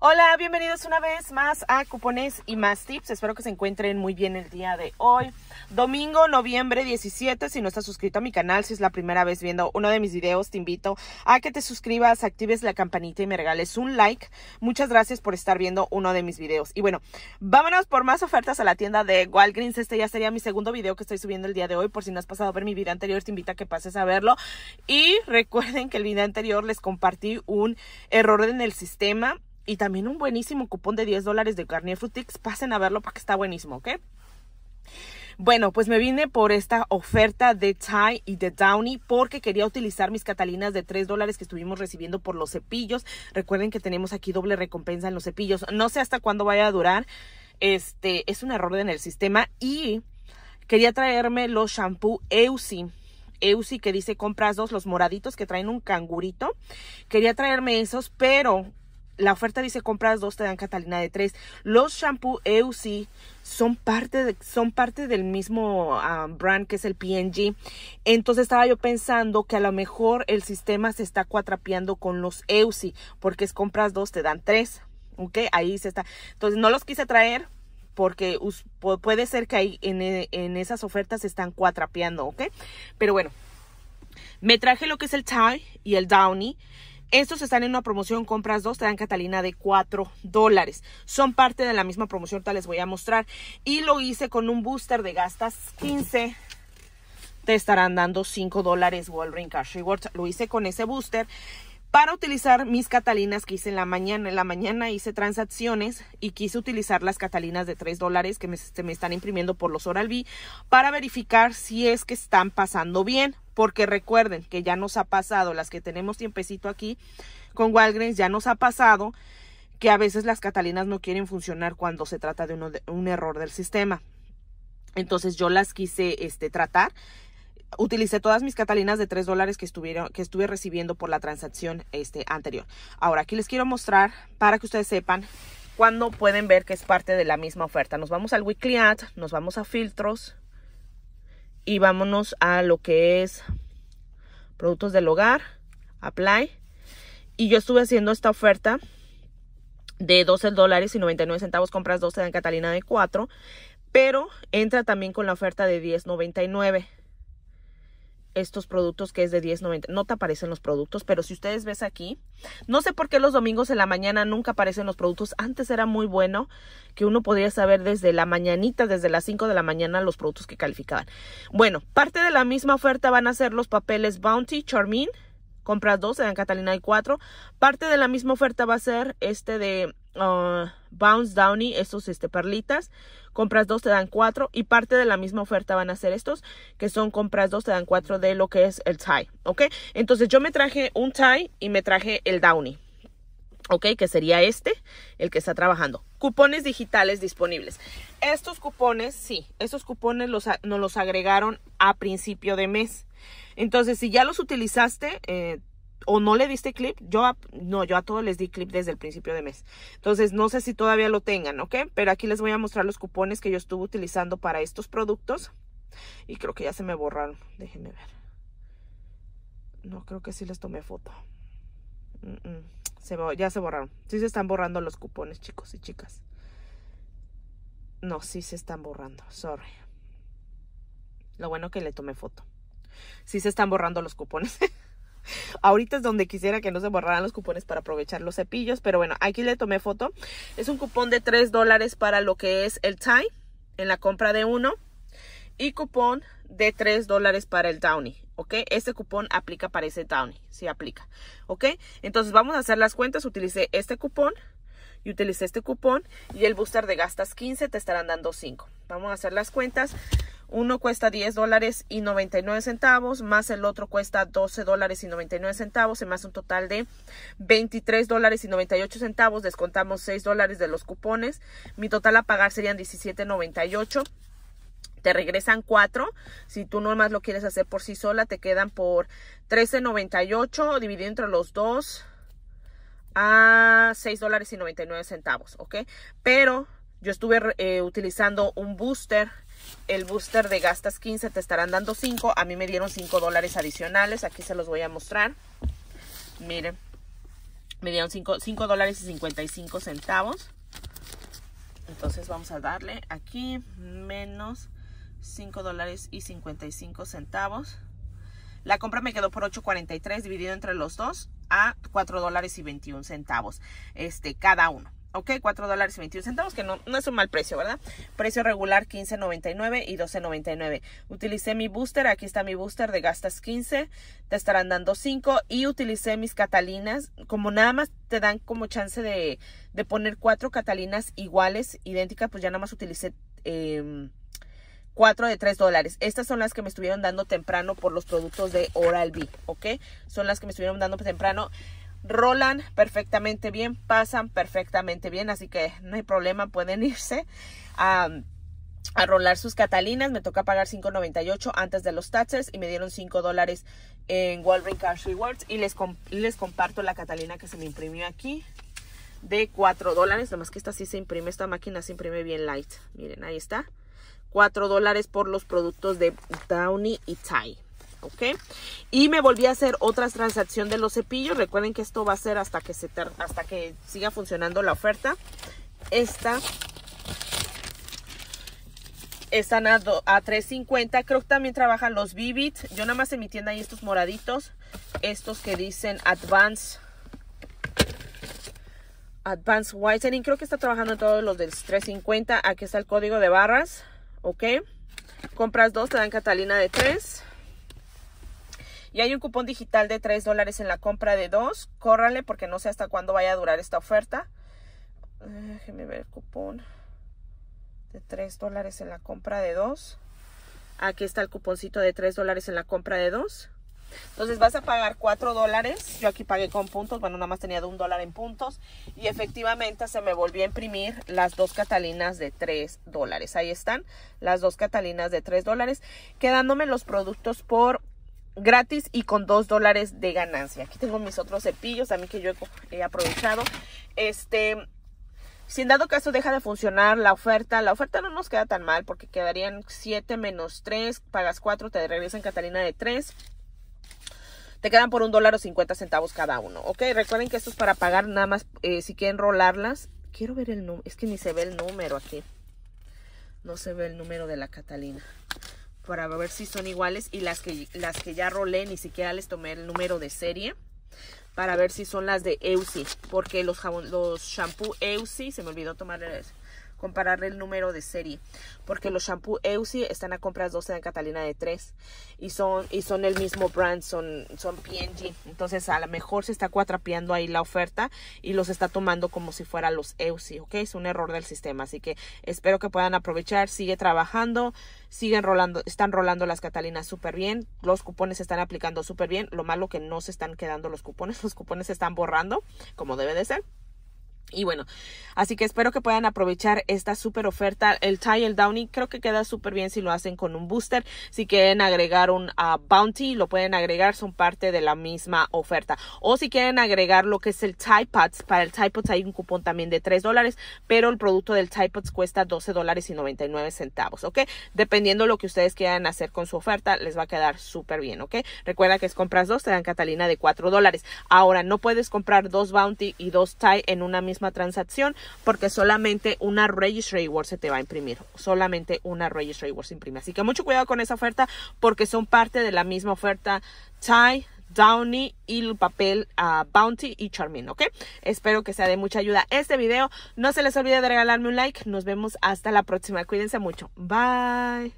Hola, bienvenidos una vez más a Cupones y más tips. Espero que se encuentren muy bien el día de hoy. Domingo, noviembre 17. Si no estás suscrito a mi canal, si es la primera vez viendo uno de mis videos, te invito a que te suscribas, actives la campanita y me regales un like. Muchas gracias por estar viendo uno de mis videos. Y bueno, vámonos por más ofertas a la tienda de Walgreens. Este ya sería mi segundo video que estoy subiendo el día de hoy. Por si no has pasado a ver mi video anterior, te invito a que pases a verlo. Y recuerden que el video anterior les compartí un error en el sistema y también un buenísimo cupón de 10 dólares de Garnier Fruitix. Pasen a verlo porque está buenísimo, ¿ok? Bueno, pues me vine por esta oferta de Thai y de Downy porque quería utilizar mis catalinas de 3 dólares que estuvimos recibiendo por los cepillos. Recuerden que tenemos aquí doble recompensa en los cepillos. No sé hasta cuándo vaya a durar. Este es un error en el sistema y quería traerme los shampoo Eusi. Eusi que dice compras dos, los moraditos que traen un cangurito. Quería traerme esos, pero la oferta dice compras dos te dan Catalina de tres. Los shampoo EUC son parte, de, son parte del mismo ah, brand que es el PNG. Entonces estaba yo pensando que a lo mejor el sistema se está cuatrapeando con los EUC porque es compras dos te dan tres. Ok, ahí se está. Entonces no los quise traer porque puede ser que ahí eh, en, esas ofertas se están cuatrapeando, ¿ok? Pero bueno, me traje lo que es el Thai y el downy estos están en una promoción, compras dos, te dan Catalina de 4 dólares. Son parte de la misma promoción, tal les voy a mostrar. Y lo hice con un booster de gastas 15 te estarán dando 5 dólares Walgreens Cash Rewards. Lo hice con ese booster para utilizar mis catalinas que hice en la mañana. En la mañana hice transacciones y quise utilizar las catalinas de 3 dólares que me, me, están imprimiendo por los Oral-B para verificar si es que están pasando bien porque recuerden que ya nos ha pasado, las que tenemos tiempecito aquí con Walgreens, ya nos ha pasado que a veces las Catalinas no quieren funcionar cuando se trata de, un error del sistema. Entonces yo las quise este, tratar utilicé todas mis catalinas de 3 dólares que, que estuve recibiendo por la transacción este, anterior. Ahora aquí les quiero mostrar para que ustedes sepan cuándo pueden ver que es parte de la misma oferta. Nos vamos al weekly ad, nos vamos a filtros, y vámonos a lo que es productos del hogar, apply. Y yo estuve haciendo esta oferta de 12 dólares y 99 centavos, compras 12 en Catalina de 4, pero entra también con la oferta de 10.99 estos productos que es de 10.90. No te aparecen los productos, pero si ustedes ves aquí, no sé por qué los domingos en la mañana nunca aparecen los productos. Antes era muy bueno que uno podía saber desde la mañanita, desde las 5 de la mañana, los productos que calificaban. Bueno, parte de la misma oferta van a ser los papeles Bounty, Charmin, compras dos, se dan Catalina y cuatro. Parte de la misma oferta va a ser este de Uh, Bounce Downy, estos este, perlitas. Compras dos te dan cuatro. Y parte de la misma oferta van a ser estos, que son compras dos te dan cuatro de lo que es el tie. ¿Ok? Entonces yo me traje un tie y me traje el Downy. ¿Ok? Que sería este, el que está trabajando. Cupones digitales disponibles. Estos cupones, sí, estos cupones los, nos los agregaron a principio de mes. Entonces, si ya los utilizaste, eh, o no le diste clip, yo a, no, yo a todos les di clip desde el principio de mes. Entonces, no sé si todavía lo tengan, ¿ok? Pero aquí les voy a mostrar los cupones que yo estuve utilizando para estos productos. Y creo que ya se me borraron, déjenme ver. No, creo que sí les tomé foto. ya se borraron. Sí se están borrando los cupones, chicos y chicas. No, sí se están borrando, sorry. Lo bueno que le tomé foto. Sí se están borrando los cupones. Ahorita es donde quisiera que no se borraran los cupones para aprovechar los cepillos. Pero bueno, aquí le tomé foto. Es un cupón de 3 dólares para lo que es el Time en la compra de uno. Y cupón de 3 dólares para el Downy. ¿Ok? Este cupón aplica para ese Downy. Si aplica. ¿Ok? Entonces vamos a hacer las cuentas. Utilicé este cupón y utilicé este cupón y el booster de gastas 15 te estarán dando 5. Vamos a hacer las cuentas. Uno cuesta 10 dólares y 99 más el otro cuesta 12 dólares y 99 centavos, un total de 23 dólares y 98 descontamos 6 dólares de los cupones, mi total a pagar serían 17.98 te regresan 4. Si tú nomás lo quieres hacer por sí sola, te quedan por 13.98 dividido entre los dos a 6 dólares y 99 ¿ok? Pero yo estuve eh, utilizando un booster el booster de gastas 15 te estarán dando 5. A mí me dieron 5 dólares adicionales. Aquí se los voy a mostrar. Miren. Me dieron 5, dólares y 55 centavos. Entonces vamos a darle aquí menos 5 dólares y 55 centavos. La compra me quedó por 8.43 dividido entre los dos a 4 dólares y 21 centavos. Este, cada uno. Ok, 4 dólares y 21 centavos, que no, es un mal precio, ¿verdad? Precio regular 15.99 y 12.99. Utilicé mi booster, aquí está mi booster de gastas 15, te estarán dando 5 y utilicé mis catalinas, como nada más te dan como chance de, poner cuatro catalinas iguales, idénticas, pues ya nada más utilicé... 4 em, de 3 dólares. Estas son las que me estuvieron dando temprano por los productos de Oral B, ¿ok? Son las que me estuvieron dando temprano rolan perfectamente bien, pasan perfectamente bien, así que no hay problema, pueden irse a, rolar sus catalinas. Me toca pagar $5.98 antes de los taxes y me dieron $5 dólares en Walgreens Cash Rewards y les, les comparto la catalina que se me imprimió aquí de 4 dólares, nomás que esta sí se imprime, esta máquina se imprime bien light, miren, ahí está. 4 dólares por los productos de Downy y Thai. ¿ok? Y me volví a hacer otra transacción de los cepillos. Recuerden que esto va a ser hasta que, se hasta que siga funcionando la oferta. Esta están a, a 3.50. Creo que también trabajan los Vivid. Yo nada más en mi tienda hay estos moraditos. Estos que dicen Advance Advanced Whitening. Creo que está trabajando en todos los del 3.50. Aquí está el código de barras. Ok. Compras dos, te dan Catalina de tres. Y hay un cupón digital de 3 dólares en la compra de dos. Córrale porque no sé hasta cuándo vaya a durar esta oferta. Eh, Déjenme ver el cupón de 3 dólares en la compra de dos. Aquí está el cuponcito de 3 dólares en la compra de 2. Entonces vas a pagar 4 dólares. Yo aquí pagué con puntos. Bueno, nada más tenía de un dólar en puntos. Y efectivamente se me volvió a imprimir las dos catalinas de 3 dólares. Ahí están las dos catalinas de 3 dólares. Quedándome los productos por gratis y con 2 dólares de ganancia. Aquí tengo mis otros cepillos a mí que yo he aprovechado. Este, si en dado caso deja de funcionar la oferta, la oferta no nos queda tan mal porque quedarían 7 menos 3, pagas 4, te regresan Catalina de 3. Te quedan por un dólar o 50 centavos cada uno, ¿ok? Recuerden que esto es para pagar nada más eh, si quieren rolarlas. Quiero ver el número, es que ni se ve el número aquí. No se ve el número de la Catalina para ver si son iguales y las que, las que ya rolé ni siquiera les tomé el número de serie para ver si son las de Eusi porque los jabón, los shampoo Eusi se me olvidó tomar comparar el número de serie, porque los shampoo Eusi están a compras 12 en Catalina de 3 y son, y son el mismo brand, son, son P&G. Entonces a lo mejor se está cuatrapeando ahí la oferta y los está tomando como si fueran los Eusi, ¿ok? Es un error del sistema, así que espero que puedan aprovechar, sigue trabajando, siguen rolando, están rolando las Catalinas súper bien, los cupones se están aplicando súper bien, lo malo que no se están quedando los cupones, los cupones se están borrando como debe de ser. Y bueno, así que espero que puedan aprovechar esta super oferta. El tie, el downy, creo que queda súper bien si lo hacen con un booster. Si quieren agregar un ah, bounty, lo pueden agregar, son parte de la misma oferta. O si quieren agregar lo que es el tie pads, para el tie pads hay un cupón también de 3 dólares, pero el producto del tie pads cuesta 12 dólares y 99 centavos, ¿ok? Dependiendo lo que ustedes quieran hacer con su oferta, les va a quedar súper bien, ¿ok? Recuerda que es compras dos, te dan Catalina de 4 dólares. Ahora, no puedes comprar dos bounty y dos tie en una misma transacción porque solamente una Registry Word se te va a imprimir. Solamente una Registry Word se imprime. Así que mucho cuidado con esa oferta porque son parte de la misma oferta Thai, Downy y el papel ah, Bounty y Charmin, ¿ok? Espero que sea de mucha ayuda este video. No se les olvide de regalarme un like. Nos vemos hasta la próxima. Cuídense mucho. Bye.